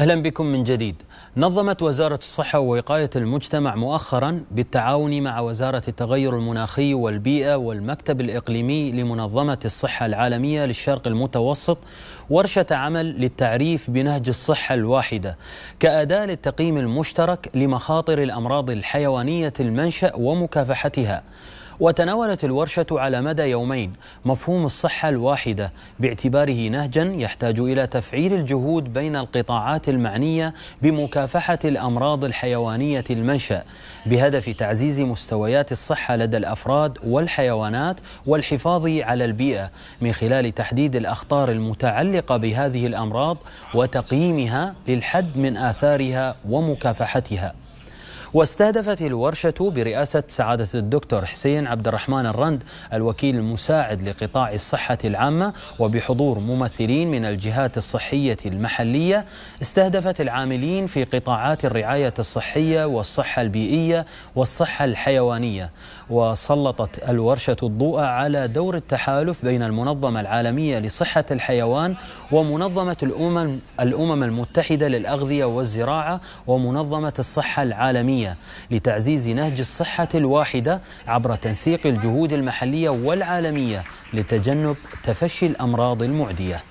أهلا بكم من جديد نظمت وزارة الصحة ووقاية المجتمع مؤخرا بالتعاون مع وزارة التغير المناخي والبيئة والمكتب الإقليمي لمنظمة الصحة العالمية للشرق المتوسط ورشة عمل للتعريف بنهج الصحة الواحدة كأداة للتقييم المشترك لمخاطر الأمراض الحيوانية المنشأ ومكافحتها وتناولت الورشة على مدى يومين مفهوم الصحة الواحدة باعتباره نهجا يحتاج إلى تفعيل الجهود بين القطاعات المعنية بمكافحة الأمراض الحيوانية المنشأ بهدف تعزيز مستويات الصحة لدى الأفراد والحيوانات والحفاظ على البيئة من خلال تحديد الأخطار المتعلقة بهذه الأمراض وتقييمها للحد من آثارها ومكافحتها واستهدفت الورشة برئاسة سعادة الدكتور حسين عبد الرحمن الرند الوكيل المساعد لقطاع الصحة العامة وبحضور ممثلين من الجهات الصحية المحلية استهدفت العاملين في قطاعات الرعاية الصحية والصحة البيئية والصحة الحيوانية وسلطت الورشة الضوء على دور التحالف بين المنظمة العالمية لصحة الحيوان ومنظمة الأمم, الأمم المتحدة للأغذية والزراعة ومنظمة الصحة العالمية الوطنية لتعزيز نهج الصحة الواحدة عبر تنسيق الجهود المحلية والعالمية لتجنب تفشي الأمراض المعدية